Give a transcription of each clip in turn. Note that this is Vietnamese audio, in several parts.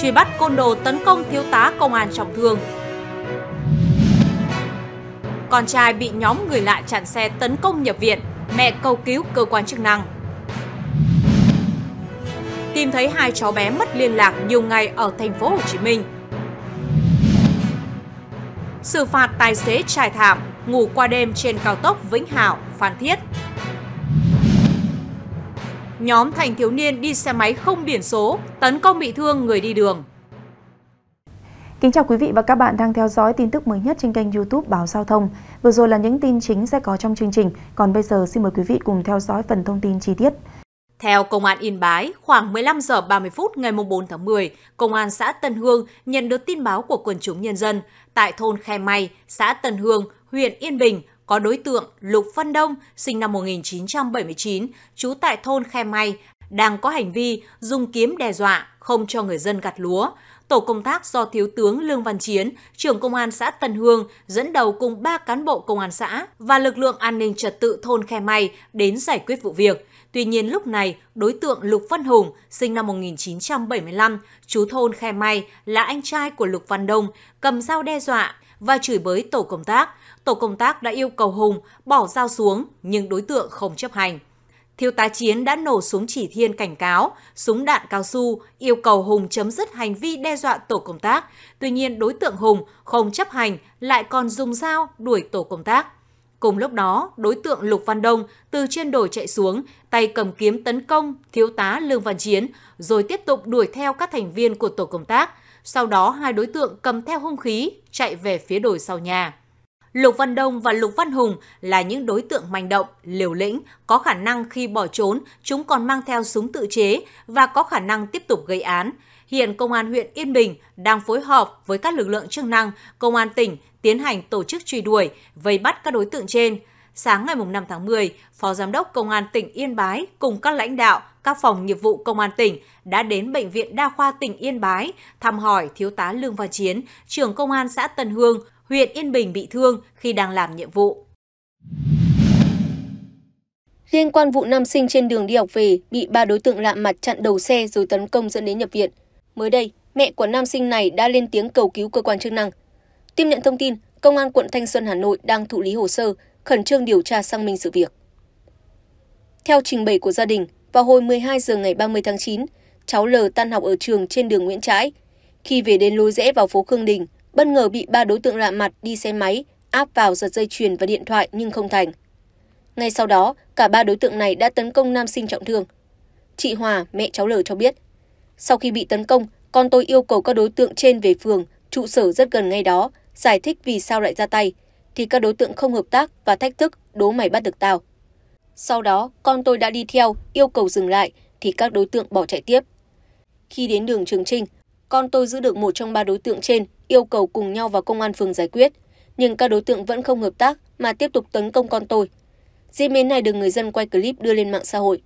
truy bắt côn đồ tấn công thiếu tá công an trọng thương. Con trai bị nhóm người lạ chặn xe tấn công nhập viện, mẹ cầu cứu cơ quan chức năng. Tìm thấy hai cháu bé mất liên lạc nhiều ngày ở thành phố Hồ Chí Minh. Xử phạt tài xế trải thảm, ngủ qua đêm trên cao tốc Vĩnh Hảo, Phan Thiết nhóm thanh thiếu niên đi xe máy không biển số tấn công bị thương người đi đường. Kính chào quý vị và các bạn đang theo dõi tin tức mới nhất trên kênh YouTube Báo Giao thông. Vừa rồi là những tin chính sẽ có trong chương trình, còn bây giờ xin mời quý vị cùng theo dõi phần thông tin chi tiết. Theo Công an Yên Bái, khoảng 15 giờ 30 phút ngày 4 tháng 10, Công an xã Tân Hương nhận được tin báo của quần chúng nhân dân tại thôn Khe May, xã Tân Hương, huyện Yên Bình có đối tượng Lục Văn Đông, sinh năm 1979, trú tại thôn Khe May, đang có hành vi dùng kiếm đe dọa không cho người dân gặt lúa. Tổ công tác do Thiếu tướng Lương Văn Chiến, trưởng công an xã Tân Hương dẫn đầu cùng 3 cán bộ công an xã và lực lượng an ninh trật tự thôn Khe May đến giải quyết vụ việc. Tuy nhiên lúc này, đối tượng Lục Văn Hùng, sinh năm 1975, chú thôn Khe May là anh trai của Lục Văn Đông, cầm dao đe dọa và chửi bới tổ công tác tổ công tác đã yêu cầu Hùng bỏ dao xuống nhưng đối tượng không chấp hành. Thiếu tá Chiến đã nổ súng chỉ thiên cảnh cáo, súng đạn cao su, yêu cầu Hùng chấm dứt hành vi đe dọa tổ công tác. Tuy nhiên đối tượng Hùng không chấp hành, lại còn dùng dao đuổi tổ công tác. Cùng lúc đó, đối tượng Lục Văn Đông từ trên đồi chạy xuống, tay cầm kiếm tấn công thiếu tá Lương Văn Chiến, rồi tiếp tục đuổi theo các thành viên của tổ công tác. Sau đó hai đối tượng cầm theo hung khí chạy về phía đồi sau nhà. Lục Văn Đông và Lục Văn Hùng là những đối tượng manh động, liều lĩnh, có khả năng khi bỏ trốn, chúng còn mang theo súng tự chế và có khả năng tiếp tục gây án. Hiện Công an huyện Yên Bình đang phối hợp với các lực lượng chức năng, Công an tỉnh tiến hành tổ chức truy đuổi, vây bắt các đối tượng trên. Sáng ngày 5 tháng 10, Phó Giám đốc Công an tỉnh Yên Bái cùng các lãnh đạo, các phòng nghiệp vụ công an tỉnh đã đến Bệnh viện Đa khoa tỉnh Yên Bái thăm hỏi Thiếu tá Lương Văn Chiến, trưởng công an xã Tân Hương, huyện Yên Bình bị thương khi đang làm nhiệm vụ. Liên quan vụ nam sinh trên đường đi học về bị ba đối tượng lạ mặt chặn đầu xe rồi tấn công dẫn đến nhập viện. Mới đây, mẹ của nam sinh này đã lên tiếng cầu cứu cơ quan chức năng. Tiếp nhận thông tin, Công an quận Thanh Xuân Hà Nội đang thụ lý hồ sơ, khẩn trương điều tra xác minh sự việc. Theo trình bày của gia đình, vào hồi 12 giờ ngày 30 tháng 9, cháu L tan học ở trường trên đường Nguyễn Trãi. Khi về đến lối rẽ vào phố Khương Đình, bất ngờ bị ba đối tượng lạ mặt đi xe máy áp vào giật dây chuyền và điện thoại nhưng không thành. Ngay sau đó, cả ba đối tượng này đã tấn công nam sinh trọng thương. Chị Hòa, mẹ cháu L cho biết, sau khi bị tấn công, con tôi yêu cầu các đối tượng trên về phường, trụ sở rất gần ngay đó, giải thích vì sao lại ra tay, thì các đối tượng không hợp tác và thách thức đố mày bắt được tao. Sau đó, con tôi đã đi theo, yêu cầu dừng lại, thì các đối tượng bỏ chạy tiếp. Khi đến đường Trường Trinh, con tôi giữ được một trong ba đối tượng trên, yêu cầu cùng nhau vào công an phường giải quyết. Nhưng các đối tượng vẫn không hợp tác mà tiếp tục tấn công con tôi. Diễn biến này được người dân quay clip đưa lên mạng xã hội.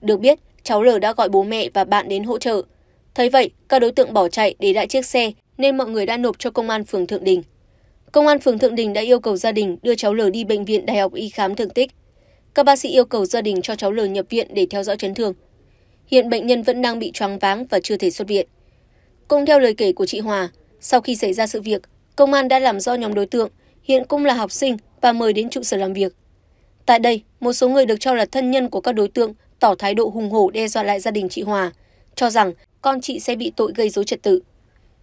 Được biết, cháu L đã gọi bố mẹ và bạn đến hỗ trợ. Thấy vậy, các đối tượng bỏ chạy để lại chiếc xe nên mọi người đã nộp cho công an phường Thượng Đình. Công an phường Thượng Đình đã yêu cầu gia đình đưa cháu L đi bệnh viện Đại học Y khám thương tích. Các bác sĩ yêu cầu gia đình cho cháu L nhập viện để theo dõi chấn thương. Hiện bệnh nhân vẫn đang bị choáng váng và chưa thể xuất viện. Cũng theo lời kể của chị Hòa, sau khi xảy ra sự việc, công an đã làm rõ nhóm đối tượng, hiện cũng là học sinh và mời đến trụ sở làm việc. Tại đây, một số người được cho là thân nhân của các đối tượng tỏ thái độ hùng hổ đe dọa lại gia đình chị Hòa, cho rằng con chị sẽ bị tội gây dối trật tự.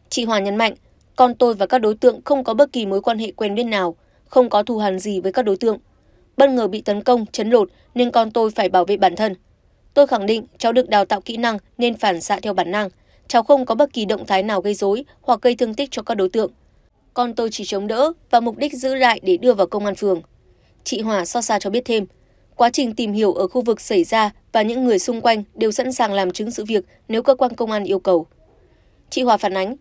Chị Hòa nhấn mạnh, con tôi và các đối tượng không có bất kỳ mối quan hệ quen biết nào, không có thù hằn gì với các đối tượng, bất ngờ bị tấn công, chấn lột nên con tôi phải bảo vệ bản thân. Tôi khẳng định cháu được đào tạo kỹ năng nên phản xạ theo bản năng. Cháu không có bất kỳ động thái nào gây rối hoặc gây thương tích cho các đối tượng. Con tôi chỉ chống đỡ và mục đích giữ lại để đưa vào công an phường. Chị Hòa so xa cho biết thêm, quá trình tìm hiểu ở khu vực xảy ra và những người xung quanh đều sẵn sàng làm chứng sự việc nếu cơ quan công an yêu cầu. Chị Hòa phản ánh,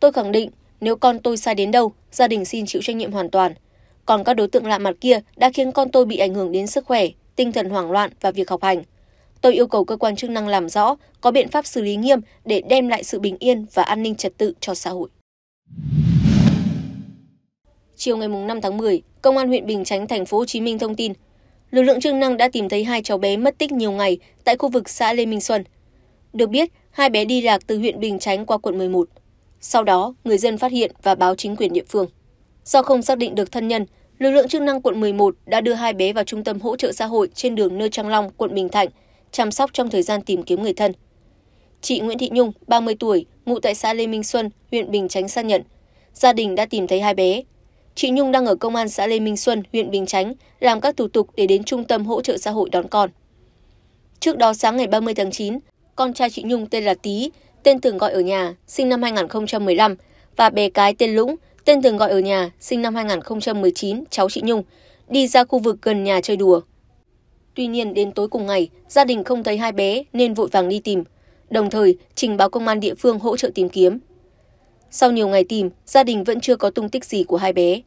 tôi khẳng định nếu con tôi sai đến đâu, gia đình xin chịu trách nhiệm hoàn toàn – còn các đối tượng lạ mặt kia đã khiến con tôi bị ảnh hưởng đến sức khỏe tinh thần hoảng loạn và việc học hành tôi yêu cầu cơ quan chức năng làm rõ có biện pháp xử lý nghiêm để đem lại sự bình yên và an ninh trật tự cho xã hội Chiều ngày 5 tháng 10, Công an huyện Bình Chánh, thành phố Hồ Chí Minh thông tin, lực lượng chức năng đã tìm thấy hai cháu bé mất tích nhiều ngày tại khu vực xã Lê Minh Xuân. Được biết, hai bé đi lạc từ huyện Bình Chánh qua quận 11. Sau đó, người dân phát hiện và báo chính quyền địa phương. Do không xác định được thân nhân, lực lượng chức năng quận 11 đã đưa hai bé vào trung tâm hỗ trợ xã hội trên đường Nơ Trang Long, quận Bình Thạnh, chăm sóc trong thời gian tìm kiếm người thân. Chị Nguyễn Thị Nhung, 30 tuổi, ngụ tại xã Lê Minh Xuân, huyện Bình Chánh xác nhận, gia đình đã tìm thấy hai bé. Chị Nhung đang ở công an xã Lê Minh Xuân, huyện Bình Chánh làm các thủ tục để đến trung tâm hỗ trợ xã hội đón con. Trước đó sáng ngày 30 tháng 9, con trai chị Nhung tên là Tý, tên thường gọi ở nhà, sinh năm 2015 và bé cái tên Lũng, Tên thường gọi ở nhà, sinh năm 2019, cháu chị Nhung, đi ra khu vực gần nhà chơi đùa. Tuy nhiên đến tối cùng ngày, gia đình không thấy hai bé nên vội vàng đi tìm, đồng thời trình báo công an địa phương hỗ trợ tìm kiếm. Sau nhiều ngày tìm, gia đình vẫn chưa có tung tích gì của hai bé.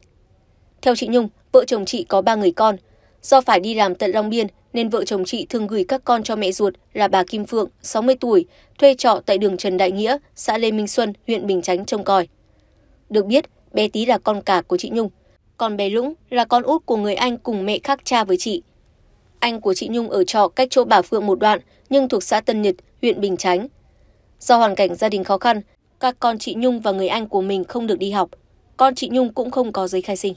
Theo chị Nhung, vợ chồng chị có ba người con. Do phải đi làm tận Long Biên nên vợ chồng chị thường gửi các con cho mẹ ruột là bà Kim Phượng, 60 tuổi, thuê trọ tại đường Trần Đại Nghĩa, xã Lê Minh Xuân, huyện Bình Chánh trông coi. Được biết, bé tý là con cả của chị Nhung, còn bé Lũng là con út của người anh cùng mẹ khác cha với chị. Anh của chị Nhung ở trọ cách chỗ bà Phượng một đoạn nhưng thuộc xã Tân Nhật, huyện Bình Chánh. Do hoàn cảnh gia đình khó khăn, các con chị Nhung và người anh của mình không được đi học. Con chị Nhung cũng không có giấy khai sinh.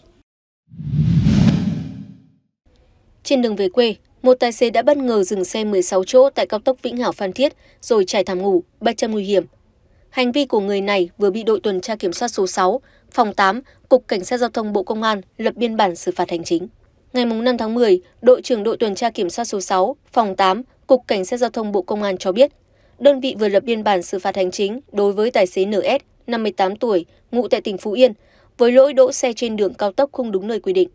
Trên đường về quê, một tài xế đã bất ngờ dừng xe 16 chỗ tại cao tốc Vĩnh Hảo Phan Thiết rồi trải thảm ngủ, bất chấp nguy hiểm. Hành vi của người này vừa bị đội tuần tra kiểm soát số 6 phòng 8, Cục Cảnh sát Giao thông Bộ Công an lập biên bản xử phạt hành chính. Ngày 5 tháng 10, đội trưởng đội tuần tra kiểm soát số 6, phòng 8, Cục Cảnh sát Giao thông Bộ Công an cho biết, đơn vị vừa lập biên bản xử phạt hành chính đối với tài xế NS, 58 tuổi, ngụ tại tỉnh Phú Yên, với lỗi đỗ xe trên đường cao tốc không đúng nơi quy định.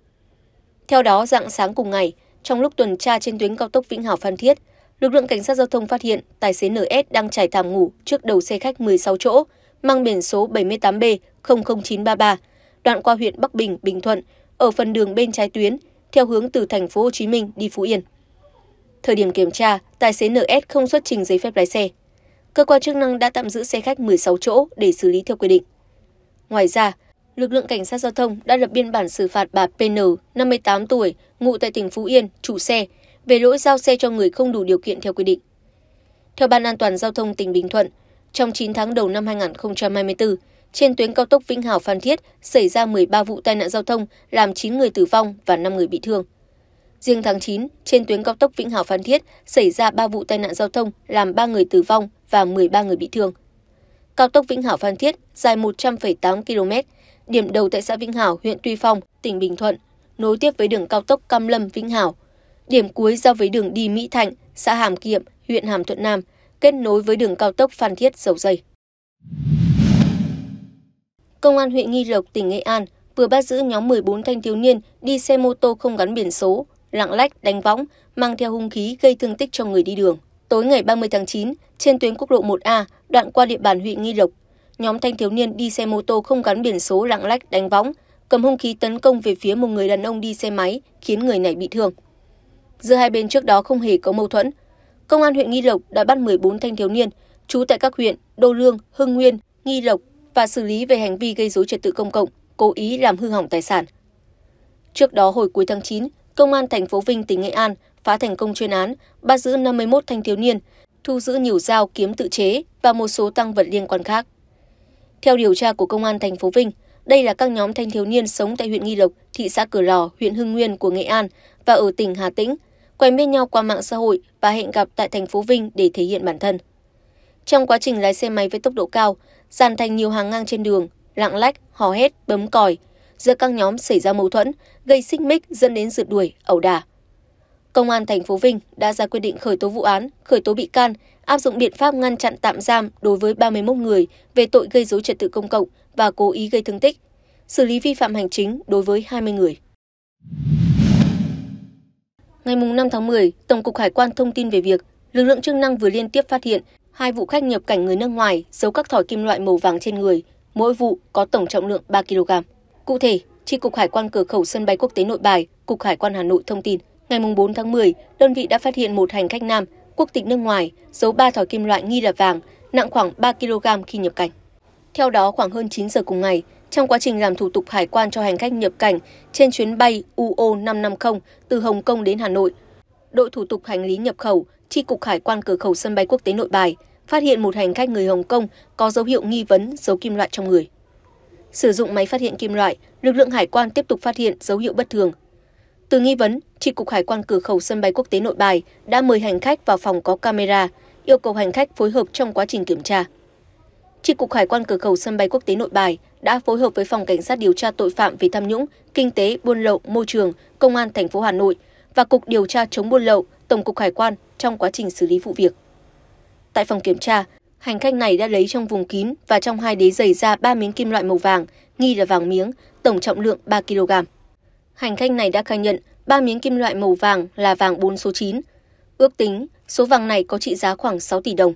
Theo đó, dạng sáng cùng ngày, trong lúc tuần tra trên tuyến cao tốc Vĩnh Hảo Phan Thiết, lực lượng cảnh sát giao thông phát hiện tài xế NS đang trải thảm ngủ trước đầu xe khách 16 chỗ mang biển số 78 b 00933 đoạn qua huyện Bắc Bình, Bình Thuận, ở phần đường bên trái tuyến, theo hướng từ thành phố Hồ Chí Minh đi Phú Yên. Thời điểm kiểm tra, tài xế NS không xuất trình giấy phép lái xe. Cơ quan chức năng đã tạm giữ xe khách 16 chỗ để xử lý theo quy định. Ngoài ra, lực lượng cảnh sát giao thông đã lập biên bản xử phạt bà PN, 58 tuổi, ngụ tại tỉnh Phú Yên, chủ xe, về lỗi giao xe cho người không đủ điều kiện theo quy định. Theo Ban An toàn Giao thông tỉnh Bình Thuận, trong 9 tháng đầu năm 2024, trên tuyến cao tốc Vĩnh Hảo Phan Thiết xảy ra 13 vụ tai nạn giao thông làm 9 người tử vong và 5 người bị thương. Riêng tháng 9, trên tuyến cao tốc Vĩnh Hảo Phan Thiết xảy ra 3 vụ tai nạn giao thông làm 3 người tử vong và 13 người bị thương. Cao tốc Vĩnh Hảo Phan Thiết dài 100,8 km, điểm đầu tại xã Vĩnh Hảo, huyện Tuy Phong, tỉnh Bình Thuận, nối tiếp với đường cao tốc Cam Lâm Vĩnh Hảo. Điểm cuối giao với đường đi Mỹ Thạnh, xã Hàm Kiệm, huyện Hàm Thuận Nam – kết nối với đường cao tốc Phan Thiết Dầu Dây. Công an huyện Nghi Lộc, tỉnh Nghệ An vừa bắt giữ nhóm 14 thanh thiếu niên đi xe mô tô không gắn biển số, lạng lách, đánh võng, mang theo hung khí gây thương tích cho người đi đường. Tối ngày 30 tháng 9, trên tuyến quốc lộ 1A, đoạn qua địa bàn huyện Nghi Lộc, nhóm thanh thiếu niên đi xe mô tô không gắn biển số lạng lách, đánh võng, cầm hung khí tấn công về phía một người đàn ông đi xe máy, khiến người này bị thương. Giữa hai bên trước đó không hề có mâu thuẫn, công an huyện Nghi Lộc đã bắt 14 thanh thiếu niên trú tại các huyện Đô Lương, Hưng Nguyên, Nghi Lộc và xử lý về hành vi gây dối trật tự công cộng, cố ý làm hư hỏng tài sản. Trước đó hồi cuối tháng 9, công an thành phố Vinh tỉnh Nghệ An phá thành công chuyên án, bắt giữ 51 thanh thiếu niên, thu giữ nhiều dao kiếm tự chế và một số tăng vật liên quan khác. Theo điều tra của công an thành phố Vinh, đây là các nhóm thanh thiếu niên sống tại huyện Nghi Lộc, thị xã Cửa Lò, huyện Hưng Nguyên của Nghệ An và ở tỉnh Hà Tĩnh quen biết nhau qua mạng xã hội và hẹn gặp tại thành phố Vinh để thể hiện bản thân. Trong quá trình lái xe máy với tốc độ cao, dàn thành nhiều hàng ngang trên đường, lạng lách, hò hét, bấm còi. Giữa các nhóm xảy ra mâu thuẫn, gây xích mích dẫn đến rượt đuổi, ẩu đả. Công an thành phố Vinh đã ra quyết định khởi tố vụ án, khởi tố bị can, áp dụng biện pháp ngăn chặn tạm giam đối với 31 người về tội gây dối trật tự công cộng và cố ý gây thương tích, xử lý vi phạm hành chính đối với 20 người. Ngày 5 tháng 10, Tổng cục Hải quan thông tin về việc lực lượng chức năng vừa liên tiếp phát hiện hai vụ khách nhập cảnh người nước ngoài giấu các thỏi kim loại màu vàng trên người, mỗi vụ có tổng trọng lượng 3 kg. Cụ thể, Tri Cục Hải quan cửa khẩu sân bay quốc tế Nội Bài, Cục Hải quan Hà Nội thông tin, ngày 4 tháng 10, đơn vị đã phát hiện một hành khách nam quốc tịch nước ngoài giấu 3 thỏi kim loại nghi là vàng, nặng khoảng 3 kg khi nhập cảnh. Theo đó, khoảng hơn 9 giờ cùng ngày, trong quá trình làm thủ tục hải quan cho hành khách nhập cảnh trên chuyến bay UO 550 từ Hồng Kông đến Hà Nội, đội thủ tục hành lý nhập khẩu, tri cục hải quan cửa khẩu sân bay quốc tế Nội Bài phát hiện một hành khách người Hồng Kông có dấu hiệu nghi vấn dấu kim loại trong người. Sử dụng máy phát hiện kim loại, lực lượng hải quan tiếp tục phát hiện dấu hiệu bất thường. Từ nghi vấn, tri cục hải quan cửa khẩu sân bay quốc tế Nội Bài đã mời hành khách vào phòng có camera, yêu cầu hành khách phối hợp trong quá trình kiểm tra tri cục hải quan cửa khẩu sân bay quốc tế nội bài đã phối hợp với phòng cảnh sát điều tra tội phạm về tham nhũng kinh tế buôn lậu môi trường công an thành phố hà nội và cục điều tra chống buôn lậu tổng cục hải quan trong quá trình xử lý vụ việc tại phòng kiểm tra hành khách này đã lấy trong vùng kín và trong hai đế giày ra ba miếng kim loại màu vàng nghi là vàng miếng tổng trọng lượng 3 kg hành khách này đã khai nhận ba miếng kim loại màu vàng là vàng 4 số 9 ước tính số vàng này có trị giá khoảng 6 tỷ đồng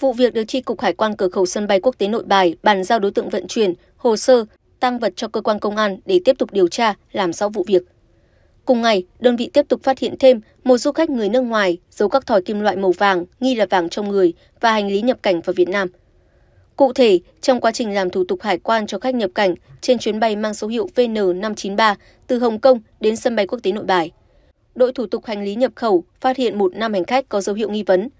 Vụ việc được Tri Cục Hải quan Cửa khẩu Sân bay Quốc tế Nội Bài bàn giao đối tượng vận chuyển, hồ sơ, tăng vật cho cơ quan công an để tiếp tục điều tra, làm rõ vụ việc. Cùng ngày, đơn vị tiếp tục phát hiện thêm một du khách người nước ngoài giấu các thỏi kim loại màu vàng nghi là vàng trong người và hành lý nhập cảnh vào Việt Nam. Cụ thể, trong quá trình làm thủ tục hải quan cho khách nhập cảnh trên chuyến bay mang số hiệu VN593 từ Hồng Kông đến sân bay quốc tế Nội Bài, đội thủ tục hành lý nhập khẩu phát hiện một nam hành khách có dấu hiệu nghi vấn –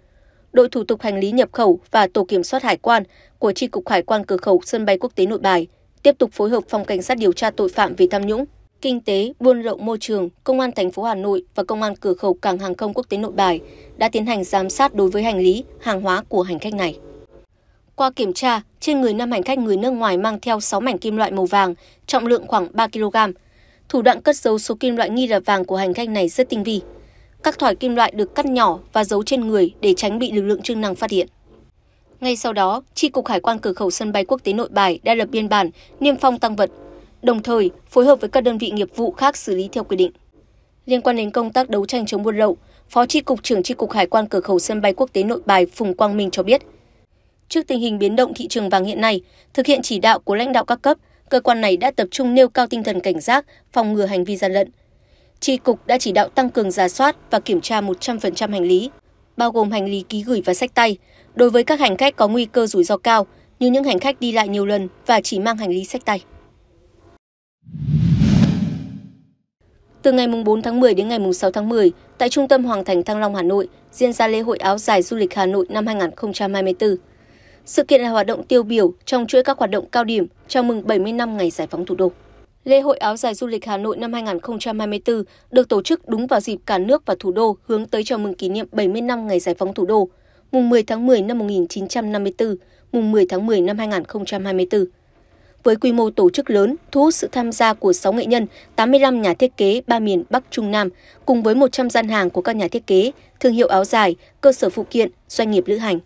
đội thủ tục hành lý nhập khẩu và tổ kiểm soát hải quan của tri cục hải quan cửa khẩu sân bay quốc tế nội bài tiếp tục phối hợp phòng cảnh sát điều tra tội phạm về tham nhũng, kinh tế, buôn lậu môi trường, công an thành phố Hà Nội và công an cửa khẩu cảng hàng không quốc tế Nội Bài đã tiến hành giám sát đối với hành lý, hàng hóa của hành khách này. Qua kiểm tra, trên người năm hành khách người nước ngoài mang theo 6 mảnh kim loại màu vàng, trọng lượng khoảng 3 kg. Thủ đoạn cất giấu số kim loại nghi là vàng của hành khách này rất tinh vi. Các thỏi kim loại được cắt nhỏ và giấu trên người để tránh bị lực lượng chức năng phát hiện. Ngay sau đó, Tri Cục Hải quan Cửa khẩu Sân bay Quốc tế Nội Bài đã lập biên bản, niêm phong tăng vật, đồng thời phối hợp với các đơn vị nghiệp vụ khác xử lý theo quy định. Liên quan đến công tác đấu tranh chống buôn lậu, Phó Tri Cục trưởng Tri Cục Hải quan Cửa khẩu Sân bay Quốc tế Nội Bài Phùng Quang Minh cho biết, trước tình hình biến động thị trường vàng hiện nay, thực hiện chỉ đạo của lãnh đạo các cấp, cơ quan này đã tập trung nêu cao tinh thần cảnh giác, phòng ngừa hành vi gian lận, tri cục đã chỉ đạo tăng cường giả soát và kiểm tra 100% hành lý, bao gồm hành lý ký gửi và sách tay, đối với các hành khách có nguy cơ rủi ro cao như những hành khách đi lại nhiều lần và chỉ mang hành lý sách tay. Từ ngày 4 tháng 10 đến ngày 6 tháng 10, tại Trung tâm Hoàng thành Thăng Long, Hà Nội, diễn ra lễ hội áo dài du lịch Hà Nội năm 2024. Sự kiện là hoạt động tiêu biểu trong chuỗi các hoạt động cao điểm chào mừng 70 năm ngày giải phóng thủ đô lễ hội áo dài du lịch Hà Nội năm 2024 được tổ chức đúng vào dịp cả nước và thủ đô hướng tới chào mừng kỷ niệm 70 năm ngày giải phóng thủ đô, mùng 10 tháng 10 năm 1954, mùng 10 tháng 10 năm 2024. Với quy mô tổ chức lớn, thu hút sự tham gia của 6 nghệ nhân, 85 nhà thiết kế ba miền Bắc Trung Nam cùng với 100 gian hàng của các nhà thiết kế, thương hiệu áo dài, cơ sở phụ kiện, doanh nghiệp lữ hành.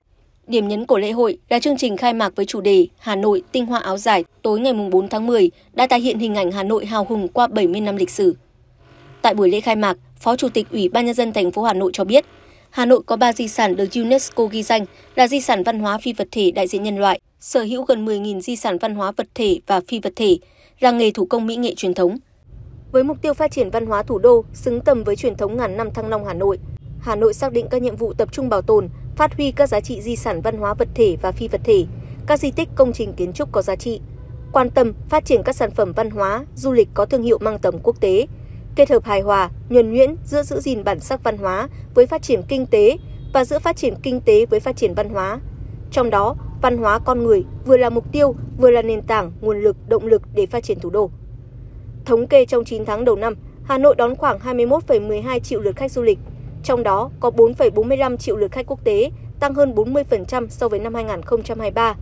Điểm nhấn của lễ hội là chương trình khai mạc với chủ đề Hà Nội tinh hoa áo dài tối ngày 4 tháng 10 đã tái hiện hình ảnh Hà Nội hào hùng qua 70 năm lịch sử. Tại buổi lễ khai mạc, Phó Chủ tịch Ủy ban nhân dân thành phố Hà Nội cho biết, Hà Nội có 3 di sản được UNESCO ghi danh là di sản văn hóa phi vật thể đại diện nhân loại, sở hữu gần 10.000 di sản văn hóa vật thể và phi vật thể, làng nghề thủ công mỹ nghệ truyền thống. Với mục tiêu phát triển văn hóa thủ đô xứng tầm với truyền thống ngàn năm Thăng Long Hà Nội, Hà Nội xác định các nhiệm vụ tập trung bảo tồn, phát huy các giá trị di sản văn hóa vật thể và phi vật thể, các di tích công trình kiến trúc có giá trị, quan tâm phát triển các sản phẩm văn hóa, du lịch có thương hiệu mang tầm quốc tế, kết hợp hài hòa, nhuần nhuyễn giữa giữ gìn bản sắc văn hóa với phát triển kinh tế và giữa phát triển kinh tế với phát triển văn hóa. Trong đó, văn hóa con người vừa là mục tiêu, vừa là nền tảng, nguồn lực, động lực để phát triển thủ đô. Thống kê trong 9 tháng đầu năm, Hà Nội đón khoảng 21,12 triệu lượt khách du lịch, trong đó có 4,45 triệu lượt khách quốc tế, tăng hơn 40% so với năm 2023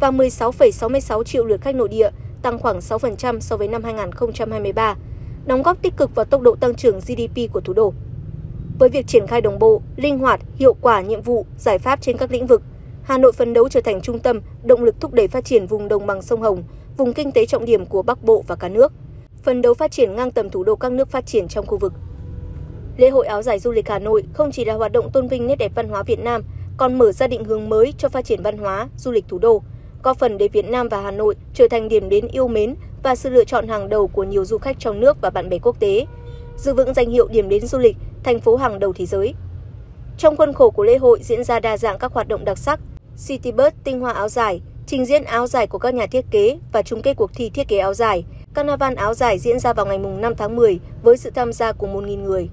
và 16,66 triệu lượt khách nội địa, tăng khoảng 6% so với năm 2023, đóng góp tích cực vào tốc độ tăng trưởng GDP của thủ đô. Với việc triển khai đồng bộ, linh hoạt, hiệu quả nhiệm vụ, giải pháp trên các lĩnh vực, Hà Nội phấn đấu trở thành trung tâm, động lực thúc đẩy phát triển vùng đồng bằng sông Hồng, vùng kinh tế trọng điểm của Bắc Bộ và cả nước. Phấn đấu phát triển ngang tầm thủ đô các nước phát triển trong khu vực. Lễ hội áo dài du lịch Hà Nội không chỉ là hoạt động tôn vinh nét đẹp văn hóa Việt Nam, còn mở ra định hướng mới cho phát triển văn hóa, du lịch thủ đô, có phần để Việt Nam và Hà Nội trở thành điểm đến yêu mến và sự lựa chọn hàng đầu của nhiều du khách trong nước và bạn bè quốc tế, giữ vững danh hiệu điểm đến du lịch thành phố hàng đầu thế giới. Trong khuôn khổ của lễ hội diễn ra đa dạng các hoạt động đặc sắc, City Citybird tinh hoa áo dài, trình diễn áo dài của các nhà thiết kế và chung kết cuộc thi thiết kế áo dài. Carnival áo dài diễn ra vào ngày 5 tháng 10 với sự tham gia của 1.000 người.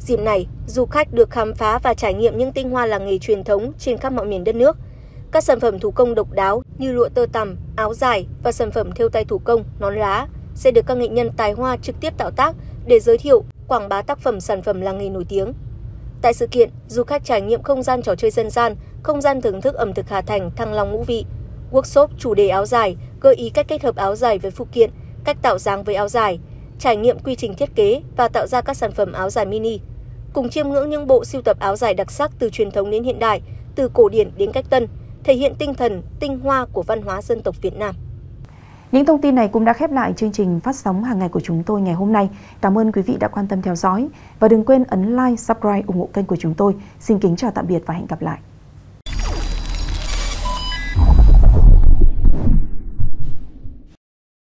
Dịp này, du khách được khám phá và trải nghiệm những tinh hoa làng nghề truyền thống trên khắp mọi miền đất nước. Các sản phẩm thủ công độc đáo như lụa tơ tằm, áo dài và sản phẩm thêu tay thủ công, nón lá sẽ được các nghệ nhân tài hoa trực tiếp tạo tác để giới thiệu, quảng bá tác phẩm sản phẩm làng nghề nổi tiếng. Tại sự kiện, du khách trải nghiệm không gian trò chơi dân gian, không gian thưởng thức ẩm thực Hà Thành thăng long ngũ vị, workshop chủ đề áo dài, gợi ý cách kết hợp áo dài với phụ kiện, cách tạo dáng với áo dài, trải nghiệm quy trình thiết kế và tạo ra các sản phẩm áo dài mini cùng chiêm ngưỡng những bộ siêu tập áo dài đặc sắc từ truyền thống đến hiện đại, từ cổ điển đến cách tân, thể hiện tinh thần, tinh hoa của văn hóa dân tộc Việt Nam. Những thông tin này cũng đã khép lại chương trình phát sóng hàng ngày của chúng tôi ngày hôm nay. Cảm ơn quý vị đã quan tâm theo dõi và đừng quên ấn like, subscribe, ủng hộ kênh của chúng tôi. Xin kính chào tạm biệt và hẹn gặp lại.